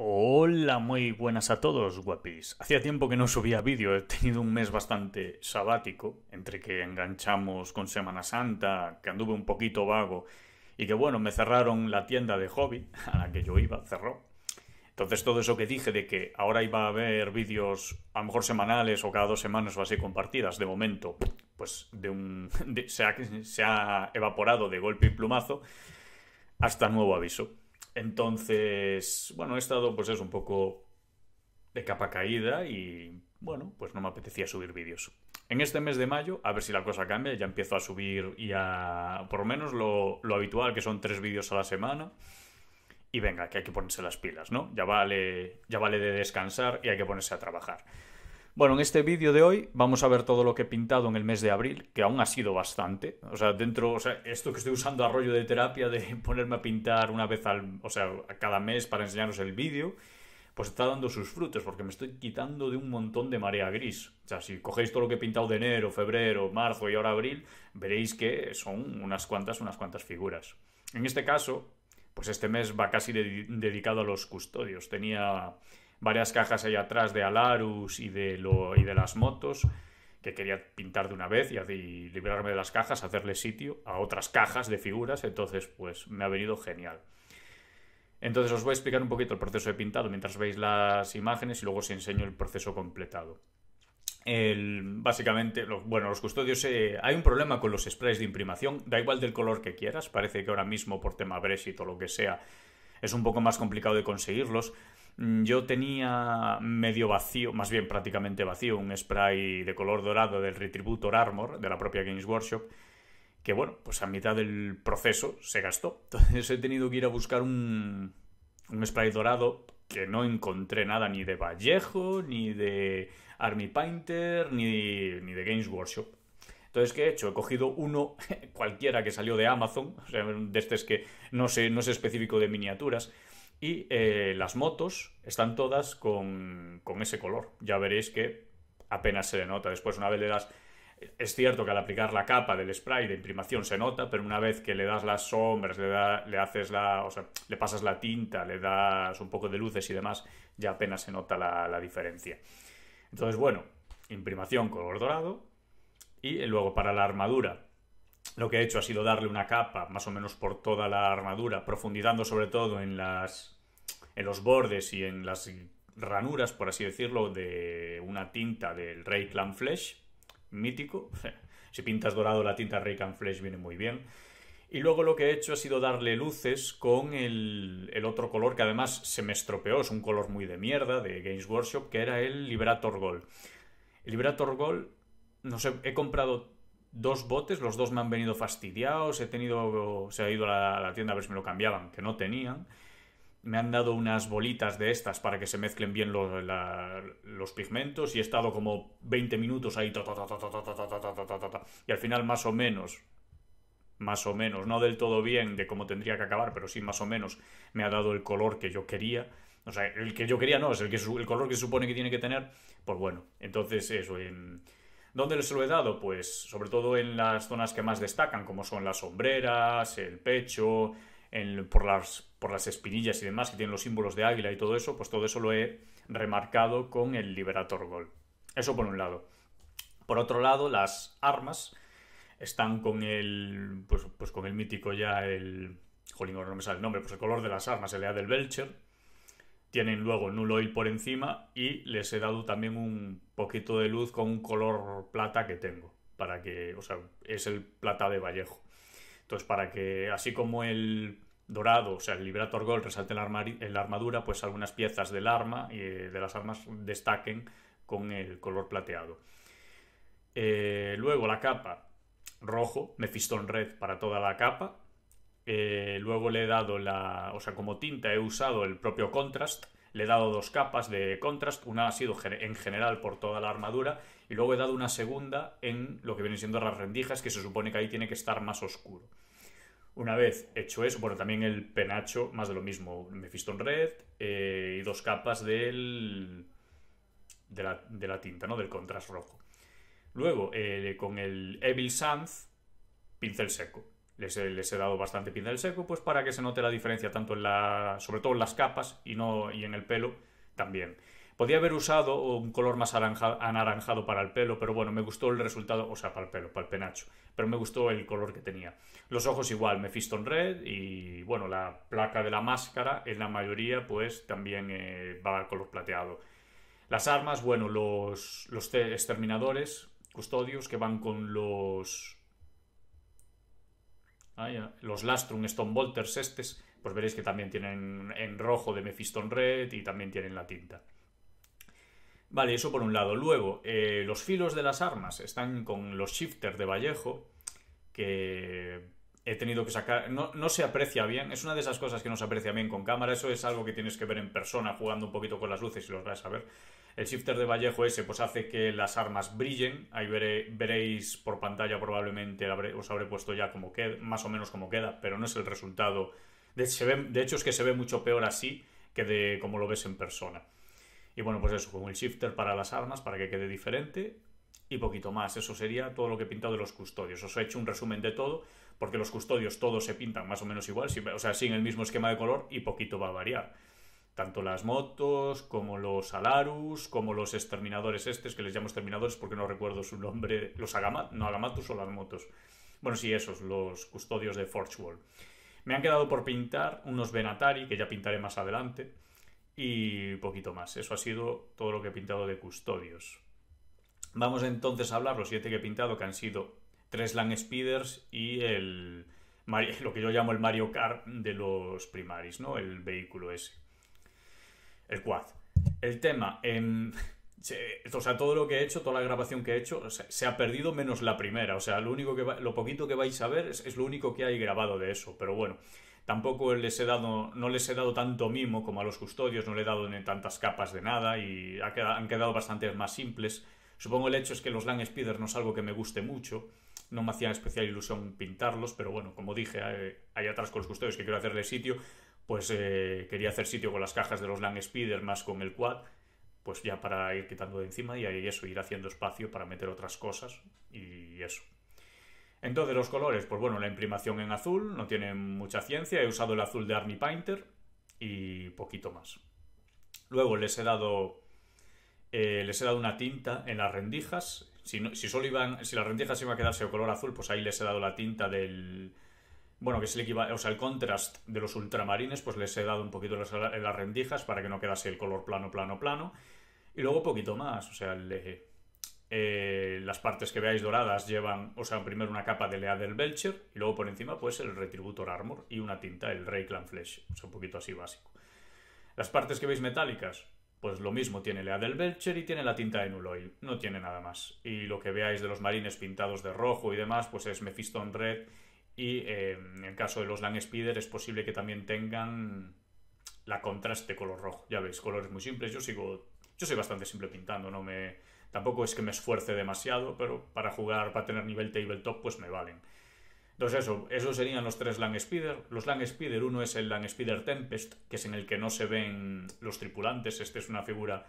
Hola, muy buenas a todos, guapis. Hacía tiempo que no subía vídeo, he tenido un mes bastante sabático, entre que enganchamos con Semana Santa, que anduve un poquito vago y que bueno, me cerraron la tienda de hobby a la que yo iba, cerró. Entonces todo eso que dije de que ahora iba a haber vídeos a lo mejor semanales o cada dos semanas o así compartidas, de momento, pues de un, se ha evaporado de golpe y plumazo hasta nuevo aviso. Entonces, bueno, he estado pues es un poco de capa caída y bueno, pues no me apetecía subir vídeos. En este mes de mayo, a ver si la cosa cambia, ya empiezo a subir y a por lo menos lo, lo habitual, que son tres vídeos a la semana. Y venga, que hay que ponerse las pilas, ¿no? Ya vale, ya vale de descansar y hay que ponerse a trabajar. Bueno, en este vídeo de hoy vamos a ver todo lo que he pintado en el mes de abril, que aún ha sido bastante. O sea, dentro, o sea, esto que estoy usando arroyo rollo de terapia de ponerme a pintar una vez al, o sea, cada mes para enseñaros el vídeo, pues está dando sus frutos, porque me estoy quitando de un montón de marea gris. O sea, si cogéis todo lo que he pintado de enero, febrero, marzo y ahora abril, veréis que son unas cuantas, unas cuantas figuras. En este caso, pues este mes va casi dedicado a los custodios. Tenía varias cajas allá atrás de Alarus y de, lo, y de las motos que quería pintar de una vez y, liberarme de las cajas, hacerle sitio a otras cajas de figuras, entonces pues me ha venido genial. Entonces os voy a explicar un poquito el proceso de pintado mientras veis las imágenes y luego os enseño el proceso completado. básicamente, bueno, los custodios, eh, hay un problema con los sprays de imprimación, da igual del color que quieras, parece que ahora mismo por tema Brexit o lo que sea es un poco más complicado de conseguirlos, Mm, yo tenía medio vacío, más bien prácticamente vacío, un spray de color dorado del Retributor Armor de la propia Games Workshop, que bueno, pues a mitad del proceso se gastó. Entonces he tenido que ir a buscar un, un spray dorado que no encontré nada ni de Vallejo, ni de Army Painter, ni, ni de Games Workshop. Entonces, ¿qué he hecho? He cogido uno cualquiera que salió de Amazon, o sea, de este es que no sé, no es específico de miniaturas, y eh, las motos están todas con, ese color. Ya veréis que apenas se denota. nota. Después, una vez le das. Es cierto que al aplicar la capa del spray de imprimación se nota, pero una vez que le das las sombras, le, le haces la. le pasas la tinta, le das un poco de luces y demás, ya apenas se nota la, la diferencia. Entonces, bueno, imprimación color dorado. Y luego para la armadura, lo que he hecho ha sido darle una capa, más o menos por toda la armadura, profundizando sobre todo en los bordes y en las ranuras, por así decirlo, de una tinta del Rey Clan Flesh, mítico. si pintas dorado la tinta Rey Clan Flesh viene muy bien. Y luego lo que he hecho ha sido darle luces con el, el, otro color que además se me estropeó, es un color muy de mierda de Games Workshop, que era el Liberator Gold. El Liberator Gold, no sé, he comprado dos botes, los dos me han venido fastidiados, he tenido, se ha ido a la, tienda a ver si me lo cambiaban, que no tenían. Me han dado unas bolitas de estas para que se mezclen bien los, los pigmentos y he estado como 20 minutos ahí. y al final más o menos, más o menos, no del todo bien de cómo tendría que acabar, pero sí más o menos me ha dado el color que yo quería. O sea, el que yo quería no, es el, que, el color que se supone que tiene que tener. Pues bueno, entonces eso. ¿Dónde les lo he dado? Pues sobre todo en las zonas que más destacan, como son las sombreras, el pecho, por, las, por las espinillas y demás, que tienen los símbolos de águila y todo eso, pues todo eso lo he remarcado con el Liberator Gol. Eso por un lado. Por otro lado, las armas están con el, pues, pues con el mítico ya, el... Jolín, no me sale el nombre, pues el color de las armas, el EA del Belcher tienen luego Nuloil por encima y les he dado también un poquito de luz con un color plata que tengo. Para que, o sea, es el plata de Vallejo. Entonces, para que, así como el dorado, o sea, el Liberator Gold resalte en la, armadura, pues algunas piezas del arma y eh, de las armas destaquen con el color plateado. Eh, luego la capa rojo, Mefistón Red para toda la capa. Eh, luego le he dado la... O sea, como tinta he usado el propio contrast. Le he dado dos capas de contrast. Una ha sido en general por toda la armadura. Y luego he dado una segunda en lo que vienen siendo las rendijas, que se supone que ahí tiene que estar más oscuro. Una vez hecho eso, bueno, también el penacho, más de lo mismo, Mephiston Red eh, y dos capas del, de, la, de, la, tinta, ¿no? Del contrast rojo. Luego, eh, con el Evil Sands, pincel seco les he, dado bastante del seco, pues para que se note la diferencia tanto en la, sobre todo en las capas y, no, y en el pelo también. Podía haber usado un color más anaranjado para el pelo, pero bueno, me gustó el resultado, o sea, para el pelo, para el penacho, pero me gustó el color que tenía. Los ojos igual, en Red y bueno, la placa de la máscara en la mayoría pues también eh, va al color plateado. Las armas, bueno, los, los exterminadores, custodios que van con los Ah, los Lastrum Stone Bolters estos, pues veréis que también tienen en rojo de Mephiston Red y también tienen la tinta. Vale, eso por un lado. Luego, eh, los filos de las armas están con los shifters de Vallejo, que he tenido que sacar. No, se aprecia bien. Es una de esas cosas que no se aprecia bien con cámara. Eso es algo que tienes que ver en persona, jugando un poquito con las luces y los vas a ver. El shifter de Vallejo ese, pues hace que las armas brillen. Ahí veréis por pantalla, probablemente os habré puesto ya como queda, más o menos como queda, pero no es el resultado. De, de hecho, es que se ve mucho peor así que de como lo ves en persona. Y bueno, pues eso, con el shifter para las armas, para que quede diferente. Y poquito más, eso sería todo lo que he pintado de los custodios. Os he hecho un resumen de todo porque los custodios todos se pintan más o menos igual, o sea, sin el mismo esquema de color y poquito va a variar. Tanto las motos, como los alarus, como los exterminadores estos, que les llamo exterminadores porque no recuerdo su nombre, los no agamatus o las motos. Bueno, sí, esos, los custodios de Forge Me han quedado por pintar unos Benatari, que ya pintaré más adelante, y poquito más. Eso ha sido todo lo que he pintado de custodios. Vamos entonces a hablar los siete que he pintado, que han sido tres Land Speeders y el lo que yo llamo el Mario Kart de los primaris, ¿no? El vehículo ese. El quad. El tema, em, o sea, todo lo que he hecho, toda la grabación que he hecho, se ha perdido menos la primera. O sea, lo, único que lo poquito que vais a ver es, lo único que hay grabado de eso. Pero bueno, tampoco les he dado, no les he dado tanto mimo como a los custodios, no le he dado tantas capas de nada y han quedado bastante más simples. Supongo el hecho es que los Land Speeders no es algo que me guste mucho no me hacía especial ilusión pintarlos, pero bueno, como dije, hay atrás con los custodios que quiero hacerle sitio, pues eh, quería hacer sitio con las cajas de los Land Speeder más con el quad, pues ya para ir quitando de encima y ahí eso, ir haciendo espacio para meter otras cosas y eso. Entonces los colores, pues bueno, la imprimación en azul, no tiene mucha ciencia, he usado el azul de Army Painter y poquito más. Luego les he dado, eh, les he dado una tinta en las rendijas, si, las si iban, la se iba a quedarse de color azul, pues ahí les he dado la tinta del, bueno, que es el el contrast de los ultramarines, pues les he dado un poquito las, las rendijas para que no quedase el color plano, plano, plano. Y luego poquito más, o sea, el eje. Eh, las partes que veáis doradas llevan, o sea, primero una capa de Lea del Belcher y luego por encima, pues el Retributor Armor y una tinta, el Ray Clan Flesh, o sea, un poquito así básico. Las partes que veis metálicas, pues lo mismo tiene la del Belcher y tiene la tinta de Oil. no tiene nada más. Y lo que veáis de los marines pintados de rojo y demás, pues es Mephiston Red. Y eh, en el caso de los Land Speeder es posible que también tengan la contraste color rojo. Ya veis, colores muy simples. Yo sigo. Yo soy bastante simple pintando, no me. Tampoco es que me esfuerce demasiado, pero para jugar, para tener nivel tabletop, pues me valen. Entonces eso, esos serían los tres Lang Speeder. Los Lang Speeder, uno es el Lang Speeder Tempest, que es en el que no se ven los tripulantes. Este es una figura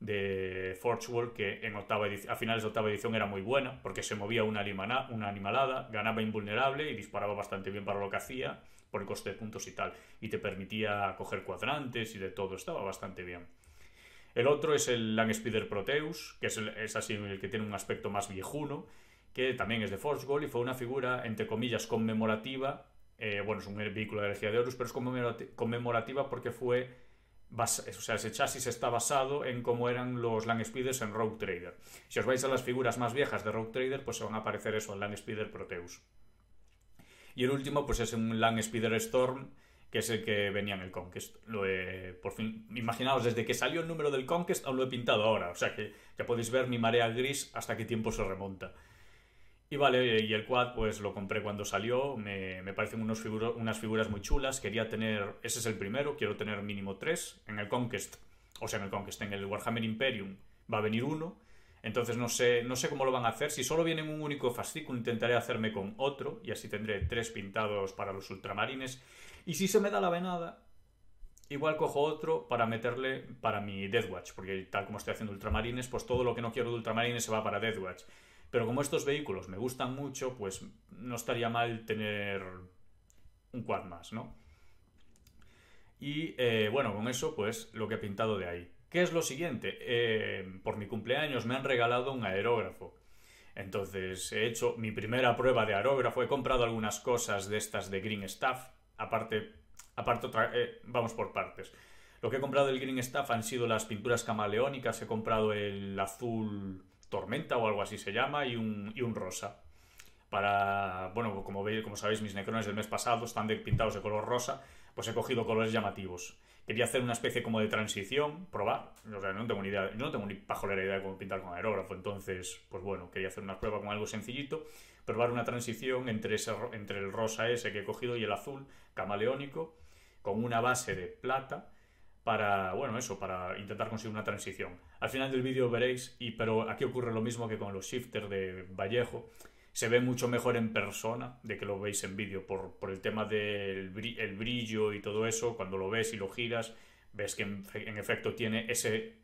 de Forge World que en octava a finales de octava edición era muy buena, porque se movía una, una animalada, ganaba invulnerable y disparaba bastante bien para lo que hacía, por el coste de puntos y tal. Y te permitía coger cuadrantes y de todo, estaba bastante bien. El otro es el Lang Speeder Proteus, que es, así es el que tiene un aspecto más viejuno que también es de Gold y e fue una figura, entre comillas, conmemorativa. Eh, bueno, es un vehículo de energía de Horus, pero es conmemorativa porque fue. o sea, ese chasis está basado en cómo eran los Lang Speeders en Rogue Trader. Si os vais a las figuras más viejas de Rogue Trader, pues se van a aparecer eso, el Land Speeder Proteus. Y el último, pues es un Lang Speeder Storm, que es el que venía en el Conquest. por fin, imaginaos, desde que salió el número del Conquest aún lo he pintado ahora. O sea que ya podéis ver mi marea gris hasta qué tiempo se remonta. Y vale, y el quad pues lo compré cuando salió, me, me parecen unos unas figuras muy chulas, quería tener, ese es el primero, quiero tener mínimo tres, en el Conquest, o sea, en el Conquest, en el Warhammer Imperium va a venir uno, entonces no sé, no sé cómo lo van a hacer, si solo viene un único fascículo intentaré hacerme con otro y así tendré tres pintados para los ultramarines, y si se me da la venada, igual cojo otro para meterle para mi Deathwatch, porque tal como estoy haciendo ultramarines, pues todo lo que no quiero de ultramarines se va para Deathwatch. Pero como estos vehículos me gustan mucho, pues no estaría mal tener un quad más, ¿no? Y eh, bueno, con eso pues lo que he pintado de ahí. ¿Qué es lo siguiente? Eh, por mi cumpleaños me han regalado un aerógrafo. Entonces he hecho mi primera prueba de aerógrafo, he comprado algunas cosas de estas de Green Staff, aparte, aparte eh, vamos por partes. Lo que he comprado del Green Staff han sido las pinturas camaleónicas, he comprado el azul tormenta o algo así se llama, y un, y un rosa. Para, bueno, como veis, como sabéis, mis necrones del mes pasado están de, pintados de color rosa, pues he cogido colores llamativos. Quería hacer una especie como de transición, probar. O no tengo ni idea, no tengo ni pajolera idea de cómo pintar con aerógrafo, entonces, pues bueno, quería hacer una prueba con algo sencillito, probar una transición entre, ese, entre el rosa ese que he cogido y el azul camaleónico, con una base de plata para, bueno, eso, para intentar conseguir una transición. Al final del vídeo veréis, y, pero aquí ocurre lo mismo que con los shifters de Vallejo, se ve mucho mejor en persona de que lo veis en vídeo, por, el tema del brillo y todo eso, cuando lo ves y lo giras, ves que en, efecto tiene ese,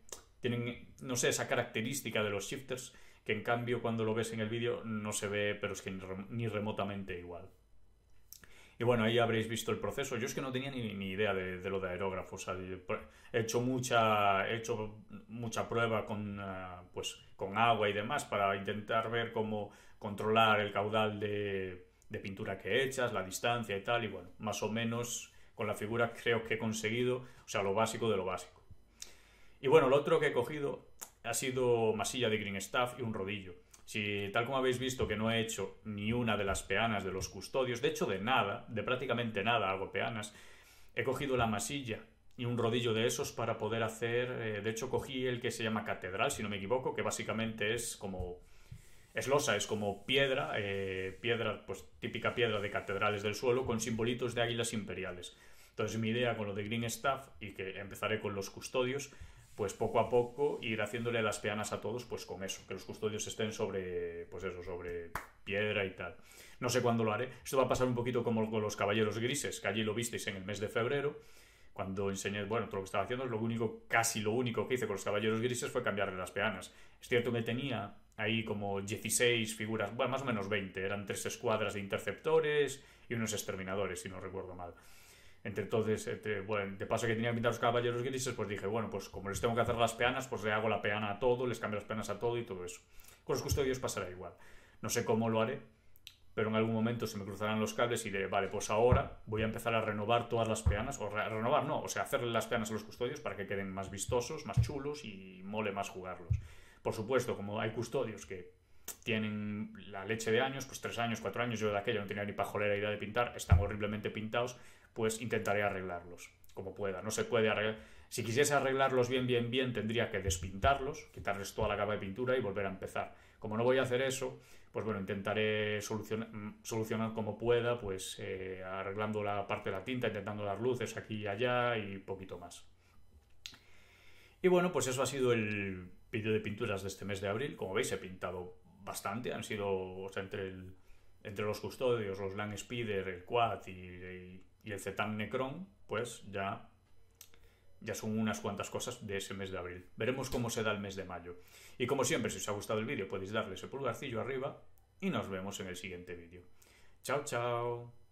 tienen, no sé, esa característica de los shifters, que en cambio cuando lo ves en el vídeo no se ve, pero es que ni remotamente igual. Y bueno, ahí habréis visto el proceso. Yo es que no tenía ni, idea de, lo de aerógrafos. he hecho mucha, hecho mucha prueba ah, pues, con, agua y demás para intentar ver cómo controlar el caudal de, pintura que echas, la distancia y tal. Y bueno, más o menos con la figura creo que he conseguido, o sea, lo básico de lo básico. Y bueno, lo otro que he cogido ha sido masilla de green staff y un rodillo. Si tal como habéis visto que no he hecho ni una de las peanas de los custodios, de hecho de nada, de prácticamente nada hago peanas, he cogido la masilla y un rodillo de esos para poder hacer, eh, de hecho cogí el que se llama catedral, si no me equivoco, que básicamente es como... Es losa, es como piedra, eh, piedra, pues típica piedra de catedrales del suelo con simbolitos de águilas imperiales. Entonces mi idea con lo de Green Staff y que empezaré con los custodios pues poco a poco ir haciéndole las peanas a todos, pues con eso, que los custodios estén sobre, pues eso, sobre piedra y tal. No sé cuándo lo haré. Esto va a pasar un poquito como con los caballeros grises, que allí lo visteis en el mes de febrero, cuando enseñé, bueno, todo lo que estaba haciendo, lo único, casi lo único que hice con los caballeros grises fue cambiarle las peanas. Es cierto que tenía ahí como 16 figuras, bueno, más o menos 20, eran tres escuadras de interceptores y unos exterminadores, si no recuerdo mal. Entre entonces, bueno, de paso que tenía los caballeros grises, pues dije, bueno, pues como les tengo que hacer las peanas, pues le hago la peana a todo, les cambio las peanas a todo y todo eso. Con los custodios pasará igual. No sé cómo lo haré, pero en algún momento se me cruzarán los cables y diré, vale, pues ahora voy a empezar a renovar todas las peanas, o renovar no, o sea, hacerle las peanas a los custodios para que queden más vistosos, más chulos y mole más jugarlos. Por supuesto, como hay custodios que tienen la leche de años, pues tres años, cuatro años, yo de aquella no tenía ni pajolera idea de pintar, están horriblemente pintados, pues intentaré arreglarlos como pueda. No se puede arreglar. Si quisiese arreglarlos bien, bien, bien, tendría que despintarlos, quitarles toda la capa de pintura y volver a empezar. Como no voy a hacer eso, pues bueno, intentaré mm, solucionar, como pueda, pues eh, arreglando la parte de la tinta, intentando dar luces aquí y allá y poquito más. Y bueno, pues eso ha sido el vídeo de pinturas de este mes de abril. Como veis, he pintado bastante. Han sido, entre, entre los custodios, los Lang Spider, el Quad y y el Zetan Necron, pues ya, ya son unas cuantas cosas de ese mes de abril. Veremos cómo se da el mes de mayo. Y como siempre, si os ha gustado el vídeo, podéis darle ese pulgarcillo arriba y nos vemos en el siguiente vídeo. Chao, chao.